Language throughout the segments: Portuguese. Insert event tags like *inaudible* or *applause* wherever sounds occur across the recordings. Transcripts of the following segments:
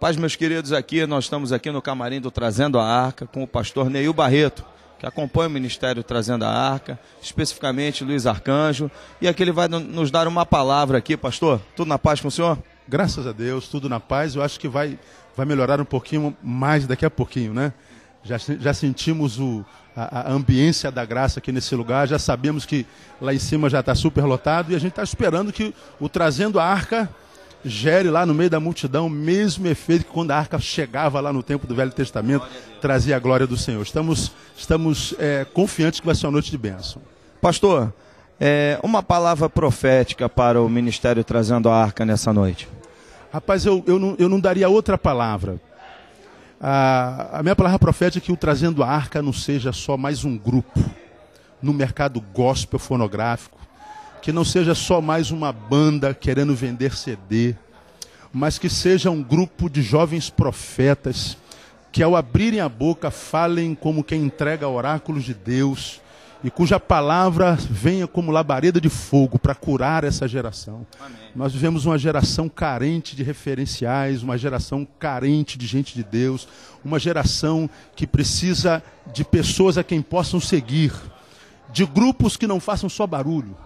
Paz, meus queridos, aqui nós estamos aqui no camarim do Trazendo a Arca com o pastor Neil Barreto, que acompanha o ministério Trazendo a Arca, especificamente Luiz Arcanjo, e aqui ele vai nos dar uma palavra aqui, pastor. Tudo na paz com o senhor? Graças a Deus, tudo na paz. Eu acho que vai vai melhorar um pouquinho mais daqui a pouquinho, né? Já, já sentimos o, a, a ambiência da graça aqui nesse lugar, já sabemos que lá em cima já está super lotado e a gente está esperando que o Trazendo a Arca gere lá no meio da multidão o mesmo efeito que quando a arca chegava lá no tempo do Velho Testamento, trazia a glória do Senhor. Estamos, estamos é, confiantes que vai ser uma noite de bênção. Pastor, é, uma palavra profética para o ministério trazendo a arca nessa noite. Rapaz, eu, eu, não, eu não daria outra palavra. A, a minha palavra profética é que o Trazendo a Arca não seja só mais um grupo no mercado gospel fonográfico que não seja só mais uma banda querendo vender CD, mas que seja um grupo de jovens profetas que, ao abrirem a boca, falem como quem entrega oráculos de Deus e cuja palavra venha como labareda de fogo para curar essa geração. Amém. Nós vivemos uma geração carente de referenciais, uma geração carente de gente de Deus, uma geração que precisa de pessoas a quem possam seguir, de grupos que não façam só barulho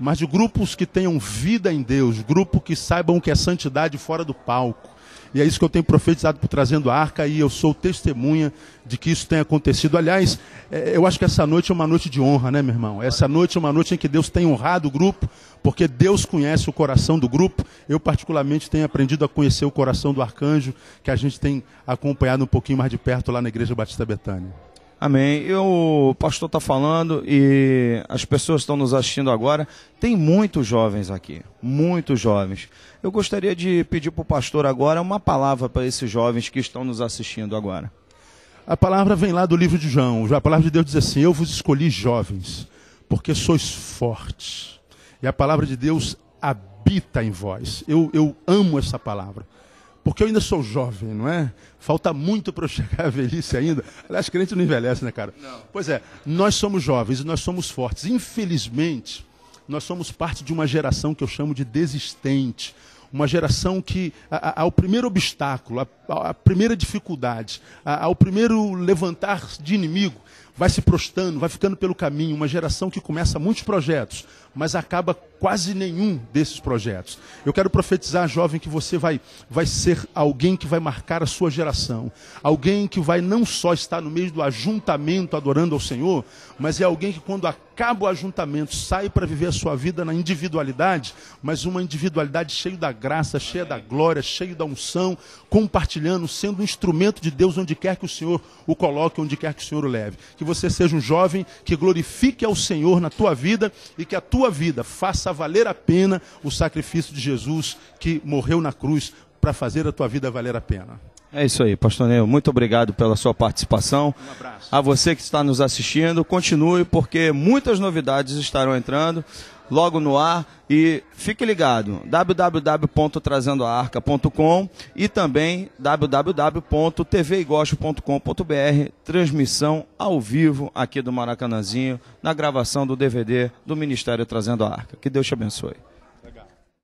mas de grupos que tenham vida em Deus, grupos que saibam o que é santidade fora do palco. E é isso que eu tenho profetizado por trazendo a arca, e eu sou testemunha de que isso tem acontecido. Aliás, é, eu acho que essa noite é uma noite de honra, né, meu irmão? Essa noite é uma noite em que Deus tem honrado o grupo, porque Deus conhece o coração do grupo. Eu, particularmente, tenho aprendido a conhecer o coração do arcanjo, que a gente tem acompanhado um pouquinho mais de perto lá na Igreja Batista Betânia. Amém. Eu, o pastor está falando e as pessoas estão nos assistindo agora. Tem muitos jovens aqui, muitos jovens. Eu gostaria de pedir para o pastor agora uma palavra para esses jovens que estão nos assistindo agora. A palavra vem lá do livro de João. A palavra de Deus diz assim: Eu vos escolhi jovens, porque sois fortes. E a palavra de Deus habita em vós. Eu, eu amo essa palavra porque eu ainda sou jovem, não é? Falta muito para eu *laughs* chegar à velhice ainda. Aliás, crente não envelhece, né, cara? Não. Pois é, nós somos jovens e nós somos fortes. Infelizmente, nós somos parte de uma geração que eu chamo de desistente. Uma geração que, ao primeiro obstáculo, a a primeira dificuldade, ao primeiro levantar de inimigo, vai se prostrando, vai ficando pelo caminho, uma geração que começa muitos projetos, mas acaba quase nenhum desses projetos. Eu quero profetizar, jovem, que você vai, vai ser alguém que vai marcar a sua geração, alguém que vai não só estar no meio do ajuntamento adorando ao Senhor, mas é alguém que quando acaba o ajuntamento sai para viver a sua vida na individualidade, mas uma individualidade cheia da graça, cheia da glória, cheia da unção, compartilhando sendo um instrumento de Deus onde quer que o Senhor o coloque, onde quer que o Senhor o leve. Que você seja um jovem que glorifique ao Senhor na tua vida e que a tua vida faça valer a pena o sacrifício de Jesus que morreu na cruz para fazer a tua vida valer a pena. É isso aí, Pastor Neil. Muito obrigado pela sua participação. Um abraço. A você que está nos assistindo, continue, porque muitas novidades estarão entrando logo no ar. E fique ligado, www.trazendoarca.com e também www.tvigosto.com.br transmissão ao vivo aqui do Maracanãzinho, na gravação do DVD do Ministério Trazendo a Arca. Que Deus te abençoe.